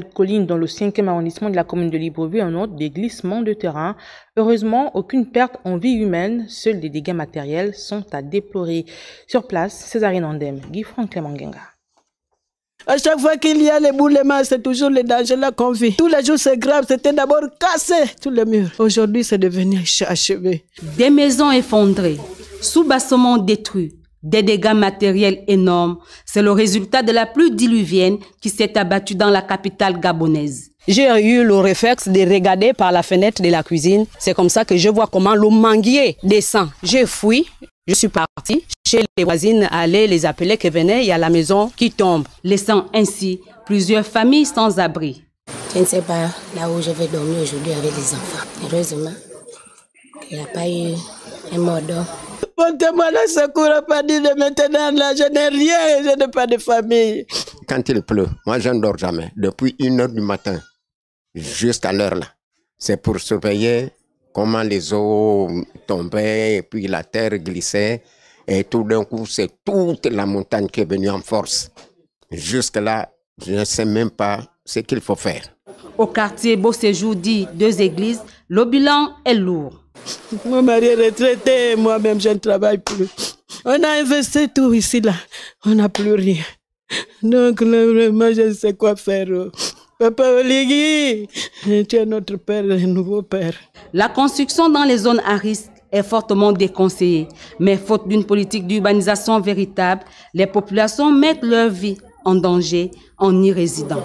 colline dans le 5e arrondissement de la commune de Libreville en autre des glissements de terrain. Heureusement, aucune perte en vie humaine, seuls des dégâts matériels sont à déplorer. Sur place, Césarine Andem, Guy Franck À chaque fois qu'il y a les boulements, c'est toujours les dangers là qu'on vit. Tous les jours, c'est grave. C'était d'abord cassé tous les murs. Aujourd'hui, c'est devenu achevé. Des maisons effondrées, sous-bassement détruits, des dégâts matériels énormes, c'est le résultat de la pluie diluvienne qui s'est abattue dans la capitale gabonaise. J'ai eu le réflexe de regarder par la fenêtre de la cuisine. C'est comme ça que je vois comment le manguier descend. J'ai fui, je suis partie chez les voisines, aller les appeler que venaient, il y a la maison qui tombe. Laissant ainsi plusieurs familles sans abri. Je ne sais pas là où je vais dormir aujourd'hui avec les enfants. Heureusement il n'y a pas eu un mort Montez-moi secours, pas de maintenant, je n'ai rien, je n'ai pas de famille. Quand il pleut, moi, je ne dors jamais. Depuis une heure du matin jusqu'à l'heure là, c'est pour surveiller comment les eaux tombaient, et puis la terre glissait. Et tout d'un coup, c'est toute la montagne qui est venue en force. Jusque-là, je ne sais même pas ce qu'il faut faire. Au quartier Beau Séjour dit deux églises, le bilan est lourd. Mon mari est retraité, moi-même, je ne travaille plus. On a investi tout ici, là. On n'a plus rien. Donc, là, je ne sais quoi faire. Papa Oligui, tu es notre père, le nouveau père. La construction dans les zones à risque est fortement déconseillée. Mais faute d'une politique d'urbanisation véritable, les populations mettent leur vie en danger en y résidant.